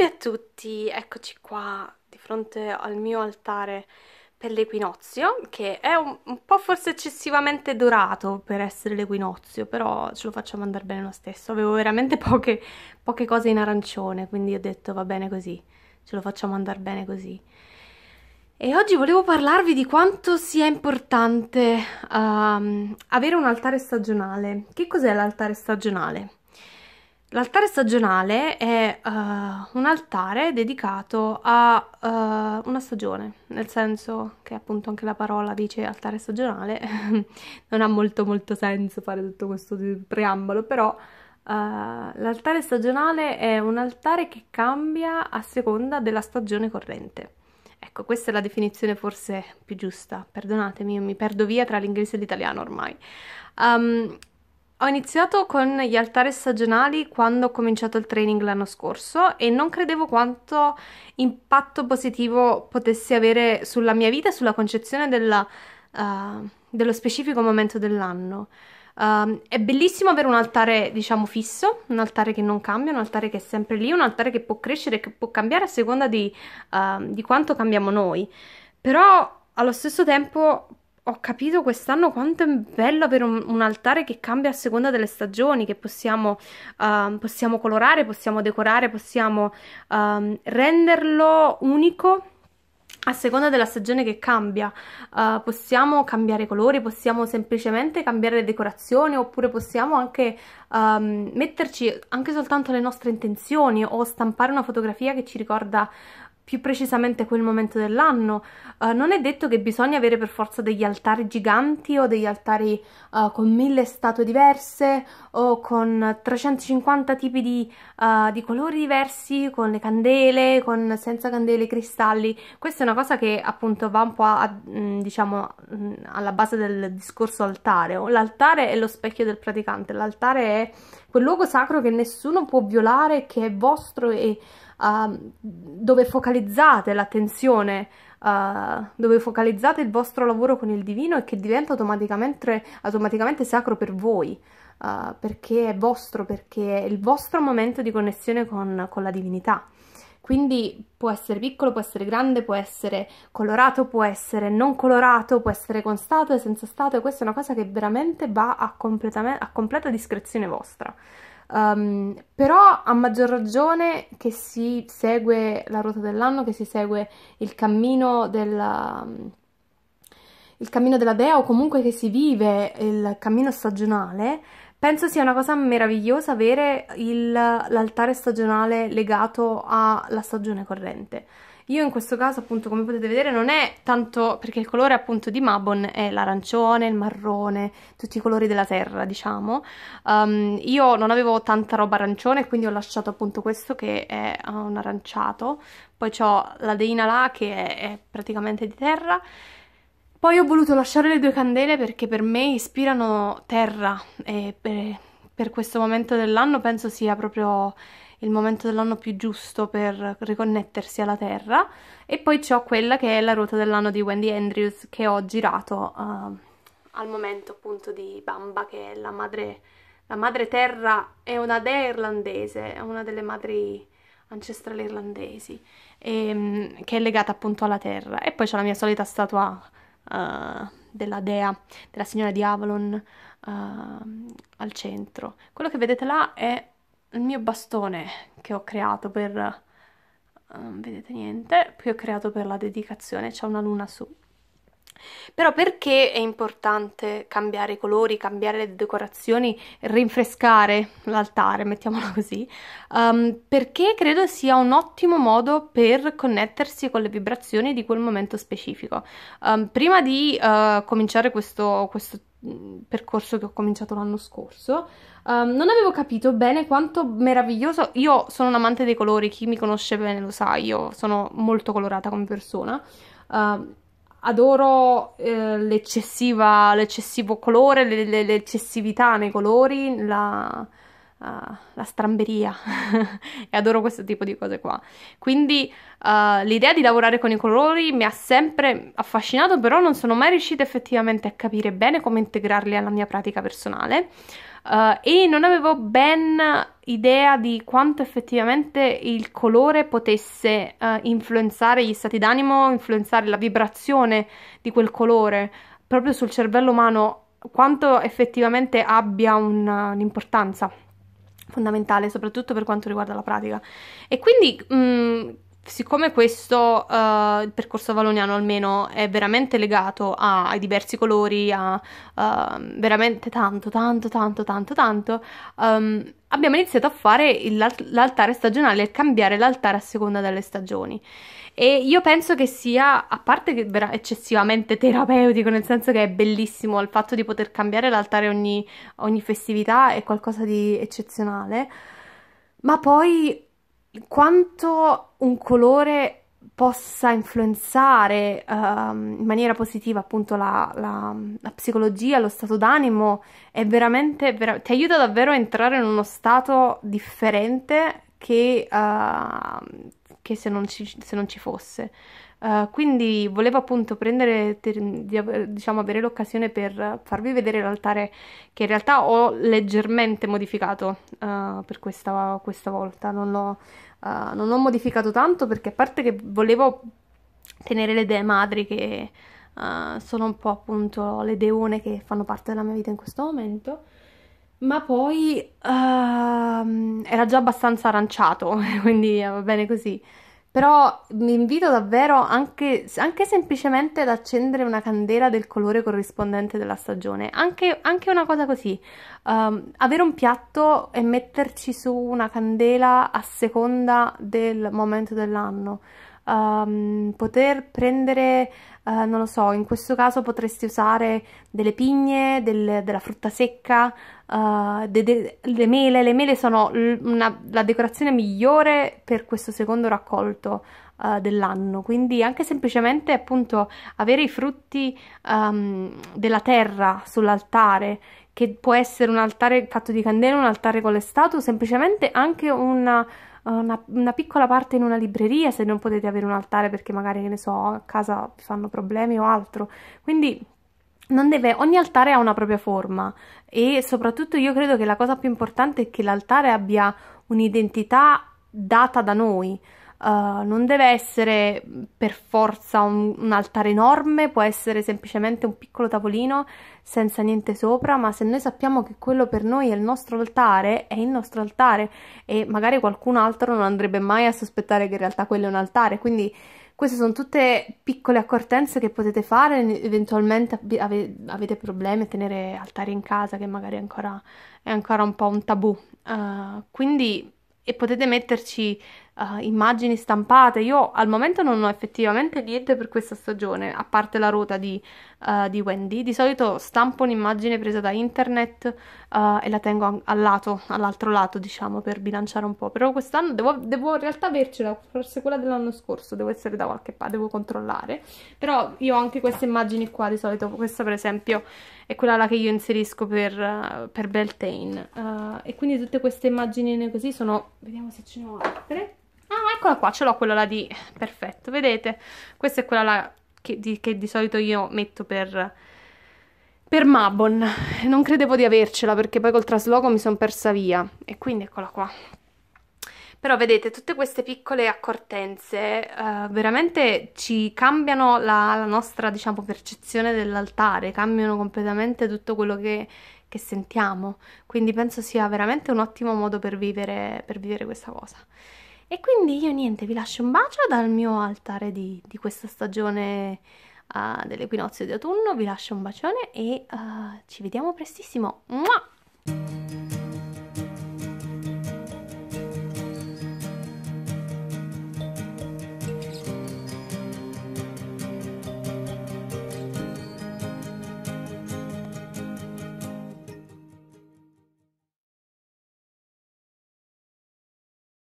salve a tutti, eccoci qua di fronte al mio altare per l'equinozio, che è un, un, po' forse eccessivamente dorato per essere l'equinozio, però ce lo facciamo andare bene lo stesso. Avevo veramente poche, poche cose in arancione, quindi ho detto va bene così, ce lo facciamo andare bene così. E oggi volevo parlarvi di quanto sia importante um, avere un altare stagionale. Che cos'è l'altare stagionale? L'altare stagionale è uh, un altare dedicato a uh, una stagione, nel senso che appunto anche la parola dice altare stagionale, non ha molto molto senso fare tutto questo preambolo, però uh, l'altare stagionale è un altare che cambia a seconda della stagione corrente. Ecco, questa è la definizione forse più giusta, perdonatemi, io mi perdo via tra l'inglese e l'italiano ormai. Um, ho iniziato con gli altari stagionali quando ho cominciato il training l'anno scorso e non credevo quanto impatto positivo potesse avere sulla mia vita e sulla concezione della, uh, dello specifico momento dell'anno. Um, è bellissimo avere un altare, diciamo, fisso, un altare che non cambia, un altare che è sempre lì, un altare che può crescere, che può cambiare a seconda di, uh, di quanto cambiamo noi. Però allo stesso tempo ho capito quest'anno quanto è bello avere un, un, altare che cambia a seconda delle stagioni, che possiamo, uh, possiamo colorare, possiamo decorare, possiamo um, renderlo unico a seconda della stagione che cambia. Uh, possiamo cambiare colori, possiamo semplicemente cambiare le decorazioni oppure possiamo anche um, metterci anche soltanto le nostre intenzioni o stampare una fotografia che ci ricorda più precisamente quel momento dell'anno. Uh, non è detto che bisogna avere per forza degli altari giganti o degli altari uh, con mille statue diverse o con 350 tipi di, uh, di colori diversi, con le candele, con senza candele, cristalli. Questa è una cosa che appunto va un po' a, a, mm, diciamo, mm, alla base del discorso altare. L'altare è lo specchio del praticante, l'altare è quel luogo sacro che nessuno può violare, che è vostro e uh, dove focalizzate l'attenzione, uh, dove focalizzate il vostro lavoro con il divino e che diventa automaticamente, automaticamente sacro per voi. Uh, perché è vostro, perché è il vostro momento di connessione con, con la divinità. Quindi può essere piccolo, può essere grande, può essere colorato, può essere non colorato, può essere con statue, senza statue. Questa è una cosa che veramente va a, a completa discrezione vostra. Um, però a maggior ragione che si segue la ruota dell'anno, che si segue il cammino della, il cammino della dea o comunque che si vive il cammino stagionale, penso sia una cosa meravigliosa avere l'altare stagionale legato alla stagione corrente. Io in questo caso appunto come potete vedere non è tanto perché il colore appunto di Mabon è l'arancione, il marrone, tutti i colori della terra diciamo. Um, io non avevo tanta roba arancione quindi ho lasciato appunto questo che è eh, un aranciato, poi ho la deina là che è, è praticamente di terra. Poi ho voluto lasciare le due candele perché per me ispirano terra e per, eh, per questo momento dell'anno penso sia proprio il momento dell'anno più giusto per riconnettersi alla Terra e poi ho quella che è la ruota dell'anno di Wendy Andrews che ho girato uh, al momento appunto di Bamba che è la madre, la madre terra è una dea irlandese, è una delle madri ancestrali irlandesi e, ehm, che è legata appunto alla terra e poi c'è la mia solita statua uh, della dea, della signora di Avalon uh, al centro. Quello che vedete là è il mio bastone che ho creato per... non ehm, vedete niente, qui ho creato per la dedicazione, c'è una luna su. Però perché è importante cambiare i colori, cambiare le decorazioni, rinfrescare l'altare, mettiamolo così? Um, perché credo sia un ottimo modo per connettersi con le vibrazioni di quel momento specifico. Um, prima di uh, cominciare questo, questo Mm, percorso che ho cominciato l'anno scorso. Um, non avevo capito bene quanto meraviglioso. Io sono un amante dei colori, chi mi conosce bene lo sa, io sono molto colorata come persona. Uh, adoro eh, l'eccessivo colore, l'eccessività nei colori, la, Uh, la stramberia e adoro questo tipo di cose qua quindi uh, l'idea di lavorare con i colori mi ha sempre affascinato però non sono mai riuscita effettivamente a capire bene come integrarli alla mia pratica personale uh, e non avevo ben idea di quanto effettivamente il colore potesse influenzare gli stati d'animo influenzare la vibrazione di quel colore proprio sul cervello umano quanto effettivamente abbia un'importanza fondamentale, soprattutto per quanto riguarda la pratica. E quindi mh, siccome questo uh, il percorso valoniano almeno è veramente legato a, ai diversi colori, a uh, veramente tanto, tanto, tanto, tanto, tanto, um, abbiamo iniziato a fare il, l'altare stagionale e cambiare l'altare a seconda delle stagioni. E io penso che sia, a parte che è eccessivamente terapeutico, nel senso che è bellissimo il fatto di poter cambiare l'altare ogni, ogni festività, è qualcosa di eccezionale, ma poi quanto un colore possa influenzare uh, in maniera positiva appunto la, la, la, psicologia, lo stato d'animo, è veramente, vera- ti aiuta davvero a entrare in uno stato differente che uh, che se non ci, se non ci fosse. Uh, quindi volevo appunto prendere, diciamo, avere l'occasione per farvi vedere l'altare che in realtà ho leggermente modificato uh, per questa, questa, volta. Non l'ho, uh, non l'ho modificato tanto perché a parte che volevo tenere le idee madri che sono un po' appunto le deone che fanno parte della mia vita in questo momento ma poi uh, era già abbastanza aranciato, quindi va bene così. Però mi invito davvero anche, anche, semplicemente ad accendere una candela del colore corrispondente della stagione, anche, anche una cosa così, um, avere un piatto e metterci su una candela a seconda del momento dell'anno um, poter prendere, uh, non lo so, in questo caso potresti usare delle pigne, del, della frutta secca, uh, de, de, le mele. Le mele sono una, la decorazione migliore per questo secondo raccolto uh, dell'anno. Quindi anche semplicemente appunto avere i frutti um, della terra sull'altare che può essere un altare fatto di candele, un altare con le statue, semplicemente anche una, eh, una, una, piccola parte in una libreria se non potete avere un altare perché magari, che ne so, a casa vi fanno problemi o altro. Quindi Deve, ogni altare ha una propria forma e soprattutto io credo che la cosa più importante è che l'altare abbia un'identità data da noi, Uh, non deve essere per forza un, un, altare enorme, può essere semplicemente un piccolo tavolino senza niente sopra, ma se noi sappiamo che quello per noi è il nostro altare, è il nostro altare e magari qualcun altro non andrebbe mai a sospettare che in realtà quello è un altare, quindi queste sono tutte piccole accortenze che potete fare, eventualmente ave avete problemi a tenere altari in casa che magari ancora, è ancora un po' un tabù, uh, quindi e potete metterci uh, immagini stampate. Io al momento non ho effettivamente niente per questa stagione, a parte la ruota di, uh, di Wendy. Di solito stampo un'immagine presa da internet uh, e la tengo al lato, all'altro lato, diciamo, per bilanciare un po'. Però quest'anno devo, devo, in realtà avercela, forse quella dell'anno scorso, devo essere da qualche parte, devo controllare. Però io ho anche queste immagini qua di solito, questa per esempio è quella là che io inserisco per, per Beltane. e quindi tutte queste immagini così sono... vediamo se ce ne ho altre eccola qua, ce l'ho quella là di... perfetto, vedete? Questa è quella là che di, che di solito io metto per, per Mabon. Non credevo di avercela perché poi col trasloco mi sono persa via. E quindi eccola qua. Però vedete, tutte queste piccole accortenze eh, veramente ci cambiano la, la nostra, diciamo, percezione dell'altare, cambiano completamente tutto quello che, che sentiamo. Quindi penso sia veramente un ottimo modo per vivere, per vivere questa cosa. E quindi io niente, vi lascio un bacio dal mio altare di, di questa stagione uh, dell'equinozio di autunno, vi lascio un bacione e uh, ci vediamo prestissimo. Muah!